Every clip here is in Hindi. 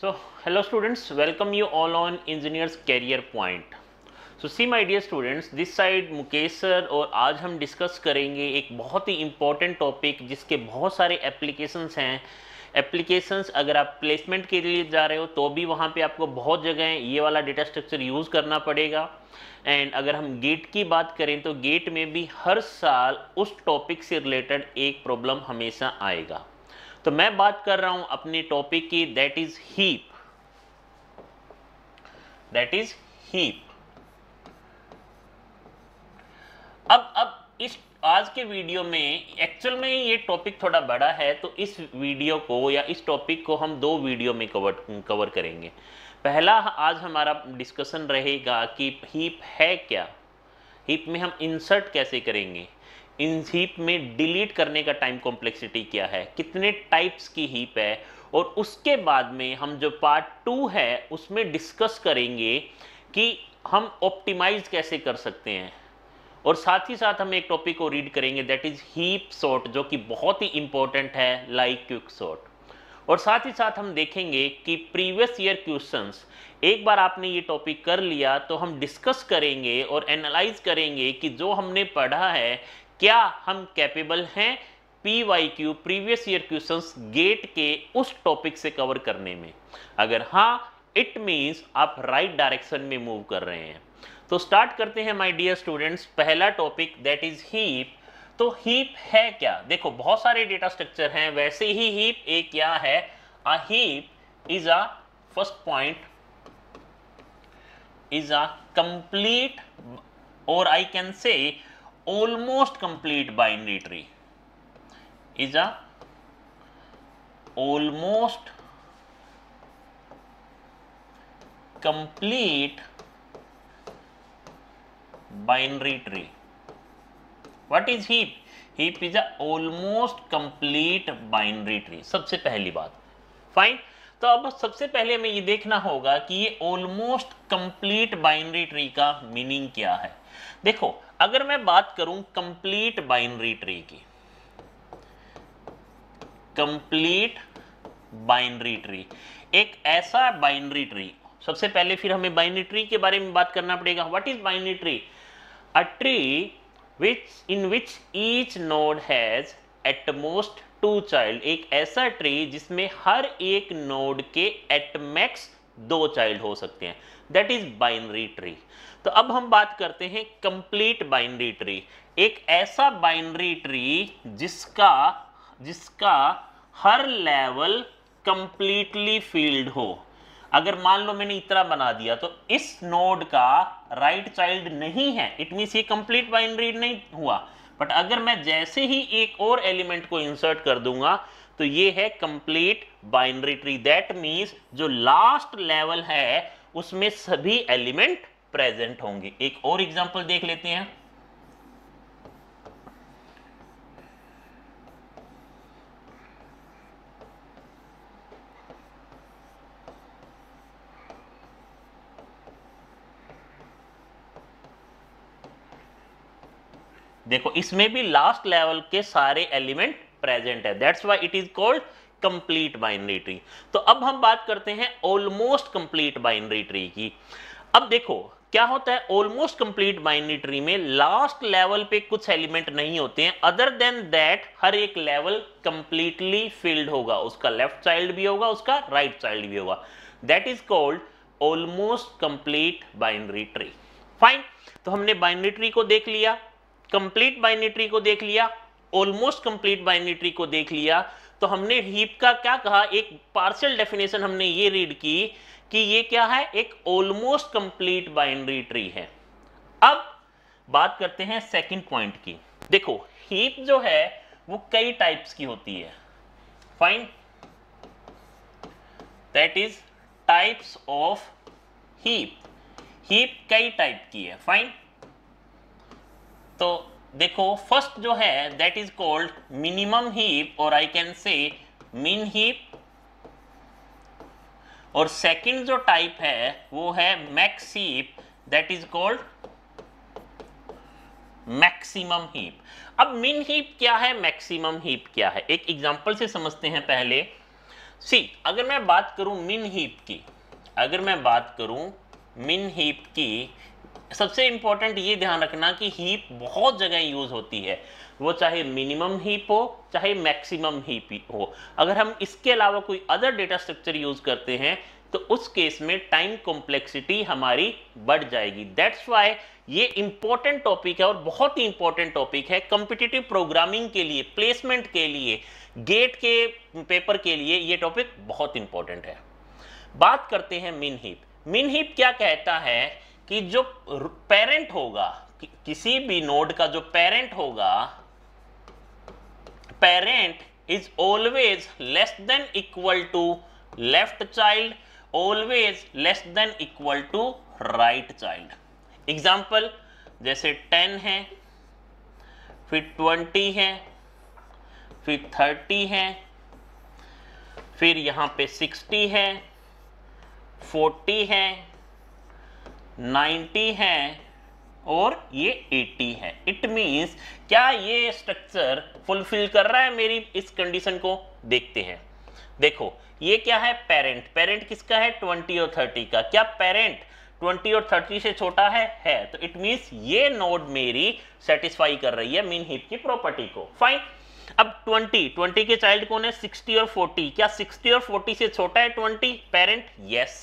So, hello students, welcome you all on Engineer's Career Point. So see my dear students this side Mukesh sir और आज हम डिस्कस करेंगे एक बहुत ही इंपॉर्टेंट टॉपिक जिसके बहुत सारे एप्लीकेशंस हैं एप्लीकेशंस अगर आप प्लेसमेंट के लिए जा रहे हो तो भी वहाँ पे आपको बहुत जगह ये वाला डेटा स्ट्रक्चर यूज़ करना पड़ेगा एंड अगर हम गेट की बात करें तो गेट में भी हर साल उस टॉपिक से रिलेटेड एक प्रॉब्लम हमेशा आएगा तो मैं बात कर रहा हूं अपने टॉपिक की that is heap that is heap अब अब इस आज के वीडियो में एक्चुअल में ये टॉपिक थोड़ा बड़ा है तो इस वीडियो को या इस टॉपिक को हम दो वीडियो में कवर कवर करेंगे पहला आज हमारा डिस्कशन रहेगा कि हीप है क्या हीप में हम इंसर्ट कैसे करेंगे इन हीप में डिलीट करने का टाइम कॉम्प्लेक्सिटी क्या है कितने टाइप्स की हीप है और उसके बाद में हम जो पार्ट टू है उसमें डिस्कस करेंगे कि हम ऑप्टिमाइज कैसे कर सकते हैं और साथ ही साथ हम एक टॉपिक को रीड करेंगे दैट इज़ हीप सॉर्ट जो कि बहुत ही इंपॉर्टेंट है लाइक क्यूक सॉर्ट और साथ ही साथ हम देखेंगे कि प्रीवियस ईयर क्वेश्चंस एक बार आपने ये टॉपिक कर लिया तो हम डिस्कस करेंगे और एनालाइज करेंगे कि जो हमने पढ़ा है क्या हम कैपेबल हैं P Y Q previous year question GATE के उस टॉपिक से कवर करने में अगर हाँ इट मीन्स आप राइट right डायरेक्शन में मूव कर रहे हैं तो स्टार्ट करते हैं माई डियर स्टूडेंट्स पहला टॉपिक दैट इज हीप तो हीप है क्या देखो बहुत सारे डेटा स्ट्रक्चर हैं वैसे ही हीप एक क्या है a heap is a first point is a complete और I can say almost complete binary tree is a almost complete binary tree what is heap heap is a almost complete binary tree sabse pehli baat fine तो अब सबसे पहले हमें ये देखना होगा कि ये ऑलमोस्ट कंप्लीट बाइनरी ट्री का मीनिंग क्या है देखो अगर मैं बात करूं कंप्लीट बाइनरी ट्री की कंप्लीट बाइनरी ट्री एक ऐसा बाइनरी ट्री सबसे पहले फिर हमें बाइनरी ट्री के बारे में बात करना पड़ेगा what is binary tree a tree which in which each node has at most two child एक ऐसा ट्री जिसमें हर एक नोड के मैक्स दो चाइल्ड हो सकते हैं दैट इज बाइनरी ट्री तो अब हम बात करते हैं कंप्लीट बाइनरी ट्री एक ऐसा बाइनरी ट्री जिसका जिसका हर लेवल कंप्लीटली फील्ड हो अगर मान लो मैंने इतना बना दिया तो इस नोड का राइट right चाइल्ड नहीं है इट मीन्स ये कंप्लीट बाइनरी नहीं हुआ बट अगर मैं जैसे ही एक और एलिमेंट को इंसर्ट कर दूंगा तो ये है complete binary tree that means जो लास्ट लेवल है उसमें सभी एलिमेंट प्रेजेंट होंगे एक और एग्जाम्पल देख लेते हैं देखो इसमें भी लास्ट लेवल के सारे एलिमेंट प्रेजेंट है that's why it is called complete binary tree तो अब हम बात करते हैं ऑलमोस्ट कंप्लीट बाइनरी ट्री की अब देखो क्या होता है ऑलमोस्ट कंप्लीट बाइनरी ट्री में लास्ट लेवल पे कुछ एलिमेंट नहीं होते हैं अदर देन दैट हर एक लेवल कंप्लीटली फिल्ड होगा उसका लेफ्ट चाइल्ड भी होगा उसका राइट right चाइल्ड भी होगा that is called almost complete binary tree fine तो हमने बाइनरी ट्री को देख लिया कंप्लीट बाइनेट्री को देख लिया ऑलमोस्ट कंप्लीट बाइनेट्री को देख लिया तो हमने हीप का क्या कहा एक पार्शियल डेफिनेशन हमने ये रीड की कि ये क्या है एक ऑलमोस्ट कंप्लीट बाइनरी ट्री है अब बात करते हैं सेकंड पॉइंट की देखो हीप जो है वो कई टाइप्स की होती है fine that is types of heap heap कई टाइप की है फाइन तो देखो फर्स्ट जो है that is called minimum heap और आई कैन से मिन हीप और सेकंड जो टाइप है वो है max heap that is called maximum heap अब मिन हीप क्या है मैक्सिमम हीप क्या है एक एग्जांपल से समझते हैं पहले सी अगर मैं बात करूं मिन हीप की अगर मैं बात करूं मिन हीप की सबसे इंपॉर्टेंट ये ध्यान रखना कि हीप बहुत जगह यूज़ होती है वो चाहे मिनिमम हीप हो चाहे मैक्सिमम हीप हो अगर हम इसके अलावा कोई अदर डेटा स्ट्रक्चर यूज़ करते हैं तो उस केस में टाइम कॉम्प्लेक्सिटी हमारी बढ़ जाएगी दैट्स वाई ये इंपॉर्टेंट टॉपिक है और बहुत ही इंपॉर्टेंट टॉपिक है कॉम्पिटिटिव प्रोग्रामिंग के लिए प्लेसमेंट के लिए गेट के पेपर के लिए ये टॉपिक बहुत इंपॉर्टेंट है बात करते हैं मिन हीप मिन हीप क्या कहता है कि जो पेरेंट होगा कि, किसी भी नोड का जो पेरेंट होगा parent is always less than equal to left child always less than equal to right child example जैसे टेन है फिर ट्वेंटी है फिर थर्टी है फिर यहां पे सिक्सटी है फोर्टी है 90 है और ये 80 है इट मीन्स क्या ये स्ट्रक्चर फुलफिल कर रहा है मेरी इस कंडीशन को देखते हैं देखो ये क्या है पेरेंट पेरेंट किसका है 20 और 30 का क्या पेरेंट 20 और 30 से छोटा है है तो इट मीन्स ये नोड मेरी सेटिस्फाई कर रही है मीन हिप की प्रॉपर्टी को फाइन अब 20 20 के चाइल्ड कौन है 60 और 40 क्या 60 और 40 से छोटा है 20 parent yes yes.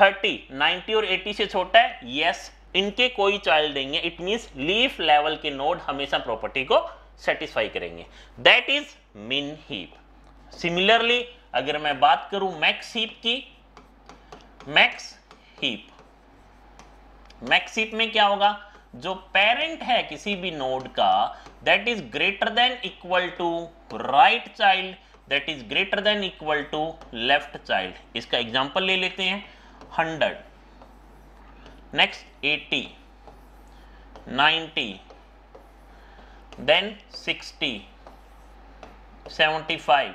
Thirty ninety और एटी से छोटा है यस yes, इनके कोई चाइल्ड नहीं है इट मीन लीफ लेवल के नोड हमेशा प्रॉपर्टी को सेटिस्फाई करेंगे that is min heap similarly अगर मैं बात करूं मैक्स हीप की मैक्स हीप मैक्स हीप में क्या होगा जो पेरेंट है किसी भी नोड का that is greater than equal to right child that is greater than equal to left child इसका एग्जांपल ले लेते हैं hundred next eighty ninety then sixty seventy five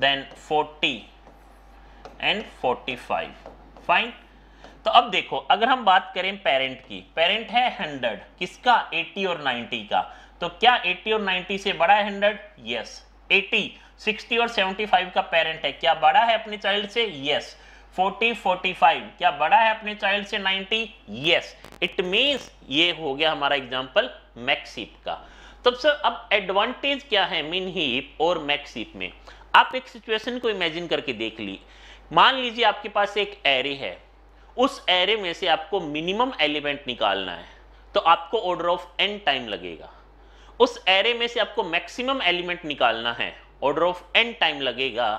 then forty and forty five fine तो अब देखो अगर हम बात करें पेरेंट की पेरेंट है हंड्रेड किसका एटी और नाइन्टी का तो क्या एटी और नाइन्टी से बड़ा है हंड्रेड यस एटी सिक्सटी और सेवेंटी फाइव का पेरेंट है क्या बड़ा है अपने चाइल्ड से यस yes. 40 45 क्या बड़ा है अपने चाइल्ड से 90 यस इट मींस ये हो गया हमारा एग्जांपल मैक्सिप का तब सर अब एडवांटेज क्या है मिन हीप और मैक्सिप में आप एक सिचुएशन को इमेजिन करके देख ली मान लीजिए आपके पास एक एरे है उस एरे में से आपको मिनिमम एलिमेंट निकालना है तो आपको ऑर्डर ऑफ एन टाइम लगेगा उस एरे में से आपको मैक्सिमम एलिमेंट निकालना है ऑर्डर ऑफ एन टाइम लगेगा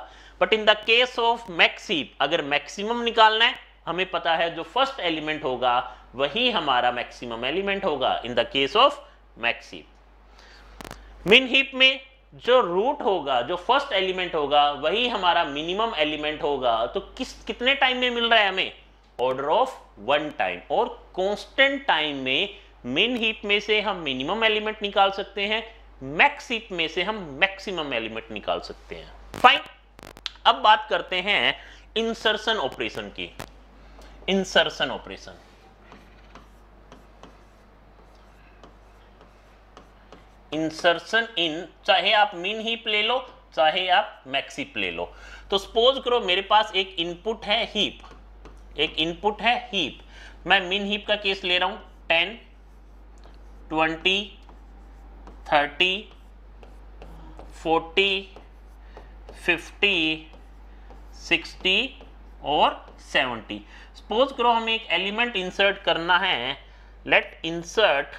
but in the case of max heap अगर मैक्सिमम निकालना है हमें पता है जो फर्स्ट एलिमेंट होगा वही हमारा मैक्सिमम एलिमेंट होगा in the case of max heap min heap में जो रूट होगा जो फर्स्ट एलिमेंट होगा वही हमारा मिनिमम एलिमेंट होगा तो किस कितने टाइम में मिल रहा है हमें ऑर्डर ऑफ वन टाइम और कॉन्स्टेंट टाइम में मिन हीप में से हम मिनिमम एलिमेंट निकाल सकते हैं मैक्स हीप में से हम मैक्सिमम एलिमेंट निकाल सकते हैं फाइन अब बात करते हैं इंसर्शन ऑपरेशन की इंसर्शन ऑपरेशन इंसर्शन इन चाहे आप मिन ही प्ले लो चाहे आप मैक्सी प्ले लो तो सपोज करो मेरे पास एक इनपुट है हीप एक इनपुट है हीप मैं मिन हीप का केस ले रहा हूं ten twenty thirty forty fifty sixty और सेवेंटी सपोज करो हमें एक एलिमेंट इंसर्ट करना है लेट इंसर्ट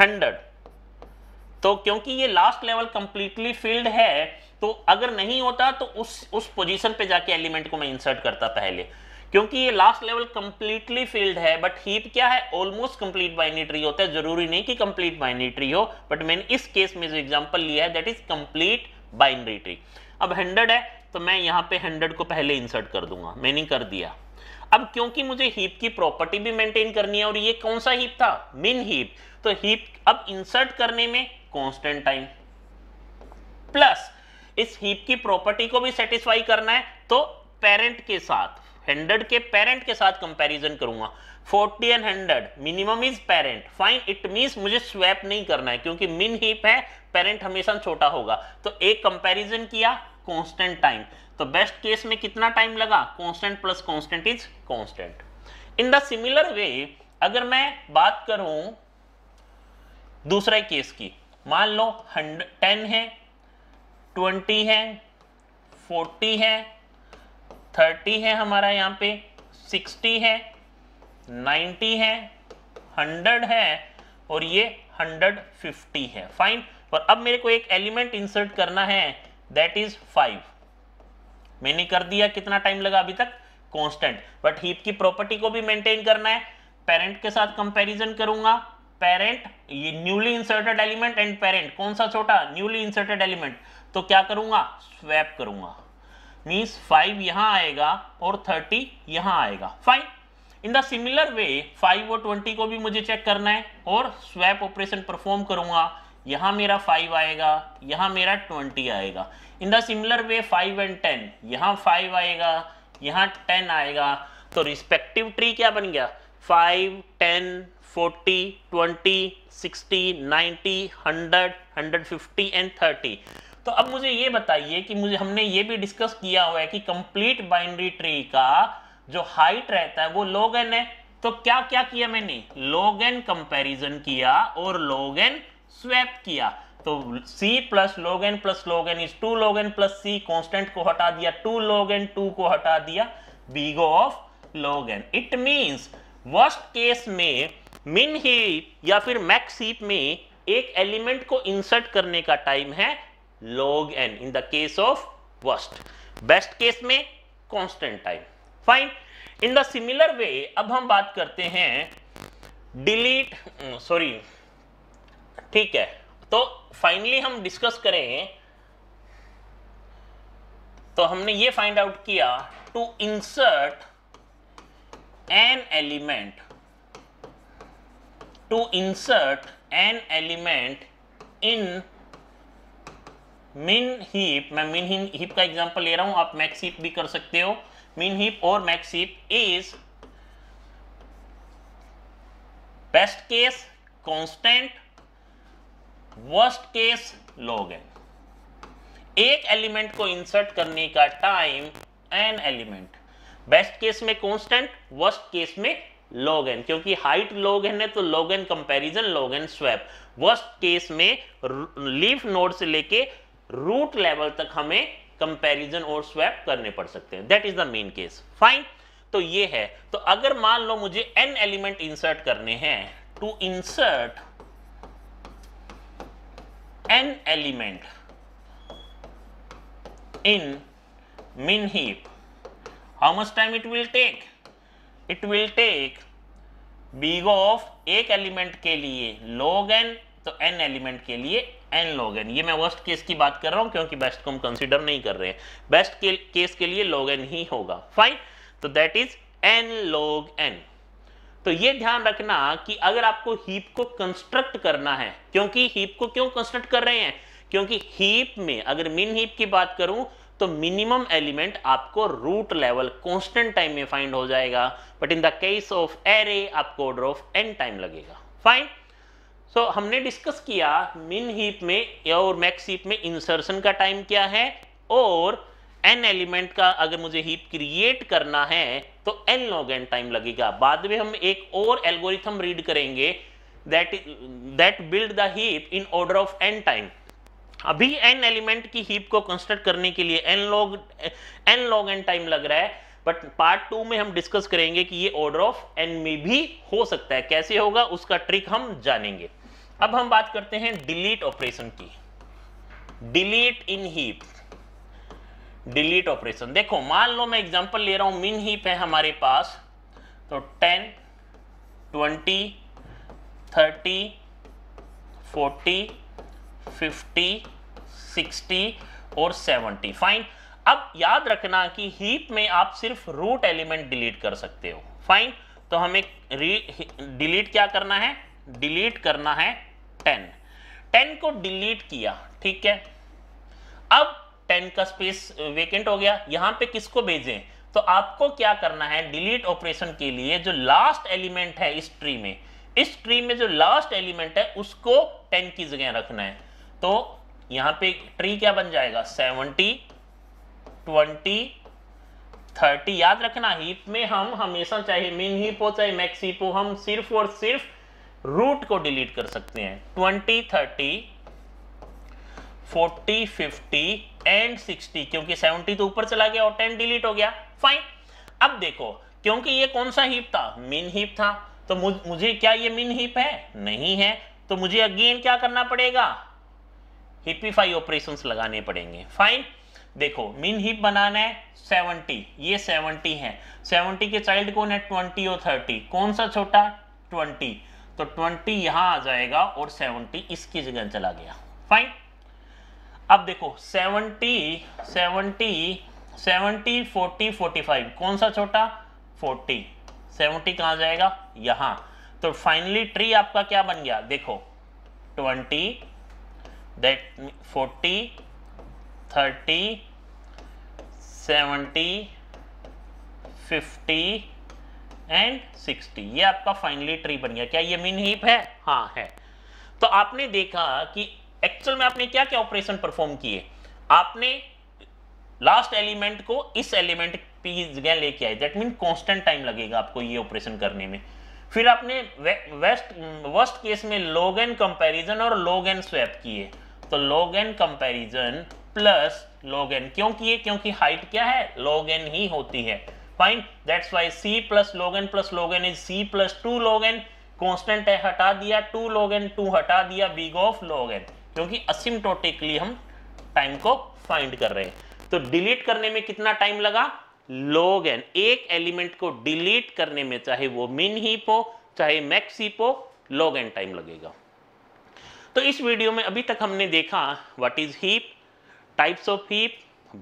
हंड्रेड तो क्योंकि ये लास्ट लेवल कंप्लीटली फील्ड है तो अगर नहीं होता तो उस उस पोजीशन पे जाके एलिमेंट को मैं इंसर्ट करता पहले क्योंकि ये लास्ट लेवल कंप्लीटली फील्ड है बट हीप क्या है ऑलमोस्ट कंप्लीट बाइनेटरी होता है जरूरी नहीं कि कंप्लीट बाइनेटरी हो बट मैंने इस केस में जो एग्जांपल लिया है दैट इज कंप्लीट बाइनेटरी अब हंड्रेड है तो मैं यहां पे हंड्रेड को पहले इंसर्ट कर दूंगा मैंने कर दिया अब क्योंकि मुझे हीप की प्रॉपर्टी भी मेंटेन करनी है और ये कौन सा हीप था मिन हीप तो हीप अब इंसर्ट करने में कांस्टेंट टाइम प्लस इस हीप की प्रॉपर्टी को भी सेटिस्फाई करना है तो पेरेंट के साथ हंड्रेड के पेरेंट के साथ कंपैरिजन करूंगा forty and hundred minimum is parent fine it means मुझे स्वैप नहीं करना है क्योंकि मिन हीप है पेरेंट हमेशा छोटा होगा तो एक कंपैरिजन किया कांस्टेंट टाइम तो बेस्ट केस में कितना टाइम लगा constant plus constant is constant in the similar way अगर मैं बात करूं दूसरे केस की मान लो हंड्रेड टेन है ट्वेंटी है फोर्टी है थर्टी है हमारा यहाँ पे सिक्सटी है नाइन्टी है हंड्रेड है और ये हंड्रेड फिफ्टी है फाइन और अब मेरे को एक एलिमेंट इंसर्ट करना है दैट इज फाइव मैंने कर दिया कितना टाइम लगा अभी तक कांस्टेंट बट हीप की प्रॉपर्टी को भी मेंटेन करना है पेरेंट के साथ कंपैरिजन करूंगा पेरेंट ये newly inserted element and parent कौन सा छोटा न्यूली इंसर्टेड एलिमेंट तो क्या करूंगा स्वैप करूंगा मीन्स फाइव यहां आएगा और थर्टी यहां आएगा fine in the similar way five और ट्वेंटी को भी मुझे चेक करना है और स्वैप ऑपरेशन परफॉर्म करूंगा यहां मेरा फाइव आएगा यहां मेरा ट्वेंटी आएगा in the similar way five and ten यहां फाइव आएगा यहां टेन आएगा तो रिस्पेक्टिव ट्री क्या बन गया five ten forty twenty sixty ninety hundred hundred fifty and thirty तो अब मुझे ये बताइए कि मुझे हमने ये भी डिस्कस किया हुआ है कि कंप्लीट बाइनरी ट्री का जो हाइट रहता है वो लॉग एन है तो क्या क्या किया मैंने लॉग एन कंपेरिजन किया और लॉग एन स्वैप किया तो c plus log N plus log N is two log N plus C constant को हटा दिया टू log एन टू को हटा दिया big O of log N it means worst case में मिन ही या फिर मैक्स हीप में एक एलिमेंट को इंसर्ट करने का टाइम है log n in the case of worst best case में constant time fine in the similar way अब हम बात करते हैं डिलीट सॉरी mm, ठीक है तो फाइनली हम डिस्कस करें तो हमने ये फाइंड आउट किया to insert N element to insert N element in min heap मैं मिन हीप का एग्जांपल ले रहा हूं आप मैक्स हीप भी कर सकते हो मिन हीप और max heap is best case constant worst case log N एक एलिमेंट को इंसर्ट करने का time N element best case में कांस्टेंट वर्स्ट केस में लॉग एन क्योंकि हाइट लॉग एन है तो log N comparison log N swap worst case में लीफ नोड से लेके रूट लेवल तक हमें कंपैरिजन और स्वैप करने पड़ सकते हैं that is the main case fine तो ये है तो अगर मान लो मुझे एन एलिमेंट इंसर्ट करने हैं to insert N element in min heap how much time it will take it will take big of एक एलिमेंट के लिए log n तो एन एलिमेंट के लिए एन लॉग एन ये मैं वर्स्ट केस की बात कर रहा हूं क्योंकि बेस्ट को हम कंसिडर नहीं कर रहे हैं बेस्ट के, केस के लिए लॉग एन ही होगा फाइन तो that is N log N तो ये ध्यान रखना कि अगर आपको हीप को कंस्ट्रक्ट करना है क्योंकि हीप को क्यों कंस्ट्रक्ट कर रहे हैं क्योंकि हीप में अगर मिन हीप की बात करूं तो मिनिमम एलिमेंट आपको रूट लेवल कांस्टेंट टाइम में फाइंड हो जाएगा but in the case of array आपको ऑर्डर ऑफ एन टाइम लगेगा फाइन सो so, हमने डिस्कस किया मिन हीप में और मैक्स हीप में इंसर्शन का टाइम क्या है और एन एलिमेंट का अगर मुझे हीप क्रिएट करना है तो एन लॉग एन टाइम लगेगा बाद में हम एक और एल्गोरिथम रीड करेंगे that that build the heap in order of N time अभी एन एलिमेंट की हीप को कंस्ट्रक्ट करने के लिए N log N log N time लग रहा है बट पार्ट टू में हम डिस्कस करेंगे कि ये ऑर्डर ऑफ एन में भी हो सकता है कैसे होगा उसका ट्रिक हम जानेंगे अब हम बात करते हैं डिलीट ऑपरेशन की delete in heap delete operation देखो मान लो मैं एग्जांपल ले रहा हूं मिन हीप है हमारे पास तो ten twenty thirty forty fifty sixty और सेवेंटी फाइन अब याद रखना कि हीप में आप सिर्फ रूट एलिमेंट डिलीट कर सकते हो फाइन तो हमें डिलीट क्या करना है डिलीट करना है टेन टेन को डिलीट किया ठीक है अब टेन का स्पेस वेकेंट हो गया यहां पे किसको भेजें तो आपको क्या करना है डिलीट ऑपरेशन के लिए जो लास्ट एलिमेंट है इस ट्री में इस ट्री में जो लास्ट एलिमेंट है उसको टेन की जगह रखना है तो यहां पे ट्री क्या बन जाएगा सेवनटी ट्वेंटी थर्टी याद रखना हीप में हम हमेशा चाहे मिन हीप हो चाहे मैक्स हीप हो हम सिर्फ और सिर्फ रूट को डिलीट कर सकते हैं twenty thirty forty fifty and sixty क्योंकि सेवेंटी तो ऊपर चला गया और टेन डिलीट हो गया फाइन अब देखो क्योंकि ये कौन सा हीप था मिन हीप था तो मुझे क्या ये मिन हीप है नहीं है तो मुझे अगेन क्या करना पड़ेगा हिपीफाई ऑपरेशंस लगाने पड़ेंगे फाइन देखो मीन हिप बनाना है 70 ये 70 है 70 के चाइल्ड कौन है 20 और 30 कौन सा छोटा 20 तो 20 यहां आ जाएगा और 70 इसकी जगह चला गया फाइन अब देखो 70 70 70 40 45 कौन सा छोटा 40 70 कहां जाएगा यहां तो फाइनली ट्री आपका क्या बन गया देखो 20 that 40 30 seventy fifty and sixty ये आपका फाइनली ट्री बन गया क्या ये मिन हीप है हाँ है तो आपने देखा कि एक्चुअल में आपने क्या क्या ऑपरेशन परफॉर्म किए आपने लास्ट एलिमेंट को इस एलिमेंट की जगह लेके आए दैट मीन कांस्टेंट टाइम लगेगा आपको ये ऑपरेशन करने में फिर आपने वेस्ट वर्स्ट केस में लॉग एन कंपेरिजन और लॉग एन स्वैप किए तो log N comparison plus log N क्योंकि ये क्योंकि हाइट क्या है लॉग एन ही होती है fine that's why C plus log N plus log N is C plus two log N constant है हटा दिया टू लॉग एन टू हटा दिया बिग ऑफ लॉग एन क्योंकि असिमटोटिकली हम टाइम को फाइंड कर रहे हैं तो डिलीट करने में कितना टाइम लगा लॉग एन एक एलिमेंट को डिलीट करने में चाहे वो मिन हीप हो चाहे मैक्स हीप हो लॉग एन टाइम लगेगा तो इस वीडियो में अभी तक हमने देखा what is heap types of heap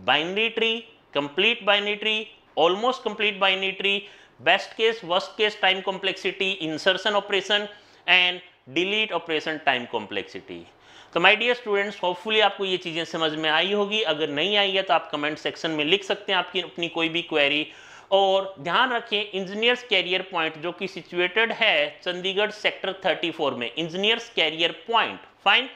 binary tree complete binary tree almost complete binary tree best case worst case time complexity insertion operation and delete operation time complexity तो माई डियर स्टूडेंट्स होपफुली आपको ये चीज़ें समझ में आई होगी अगर नहीं आई है तो आप कमेंट सेक्शन में लिख सकते हैं आपकी अपनी कोई भी क्वेरी और ध्यान रखिए इंजीनियर्स कैरियर पॉइंट जो कि सिचुएटेड है चंडीगढ़ सेक्टर 34 में इंजीनियर्स कैरियर पॉइंट फाइन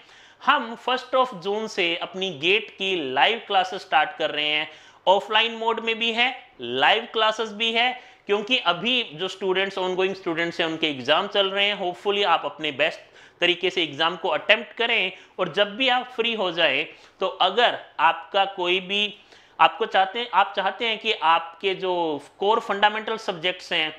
हम फर्स्ट ऑफ जून से अपनी गेट की लाइव क्लासेस स्टार्ट कर रहे हैं ऑफलाइन मोड में भी है लाइव क्लासेस भी है क्योंकि अभी जो स्टूडेंट्स ऑनगोइंग स्टूडेंट्स हैं उनके एग्जाम चल रहे हैं होपफुली आप अपने बेस्ट तरीके से एग्जाम को अटेम्प्ट करें और जब भी आप फ्री हो जाए तो अगर आपका कोई भी आपको चाहते हैं आप चाहते हैं कि आपके जो कोर फंडामेंटल सब्जेक्ट्स हैं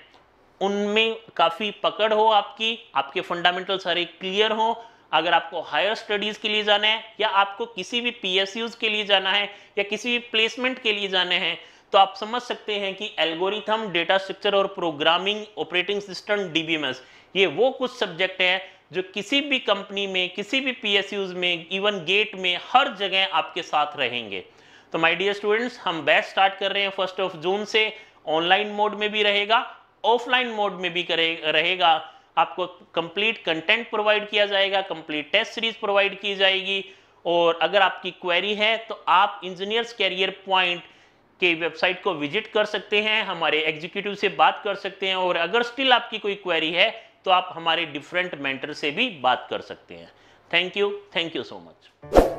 उनमें काफ़ी पकड़ हो आपकी आपके फंडामेंटल सारे क्लियर हों अगर आपको हायर स्टडीज के लिए जाना है या आपको किसी भी पी के लिए जाना है या किसी भी प्लेसमेंट के लिए जाना है तो आप समझ सकते हैं कि एल्गोरिथम डेटा स्ट्रक्चर और प्रोग्रामिंग ऑपरेटिंग सिस्टम डीबीएमएस ये वो कुछ सब्जेक्ट है जो किसी भी कंपनी में किसी भी पी में इवन गेट में हर जगह आपके साथ रहेंगे तो माय डियर स्टूडेंट्स हम बैच स्टार्ट कर रहे हैं फर्स्ट ऑफ जून से ऑनलाइन मोड में भी रहेगा ऑफलाइन मोड में भी करे रहेगा आपको कंप्लीट कंटेंट प्रोवाइड किया जाएगा कंप्लीट टेस्ट सीरीज प्रोवाइड की जाएगी और अगर आपकी क्वेरी है तो आप इंजीनियर्स कैरियर पॉइंट के वेबसाइट को विजिट कर सकते हैं हमारे एग्जीक्यूटिव से बात कर सकते हैं और अगर स्टिल आपकी कोई क्वेरी है तो आप हमारे डिफरेंट मेंटर से भी बात कर सकते हैं thank you thank you so much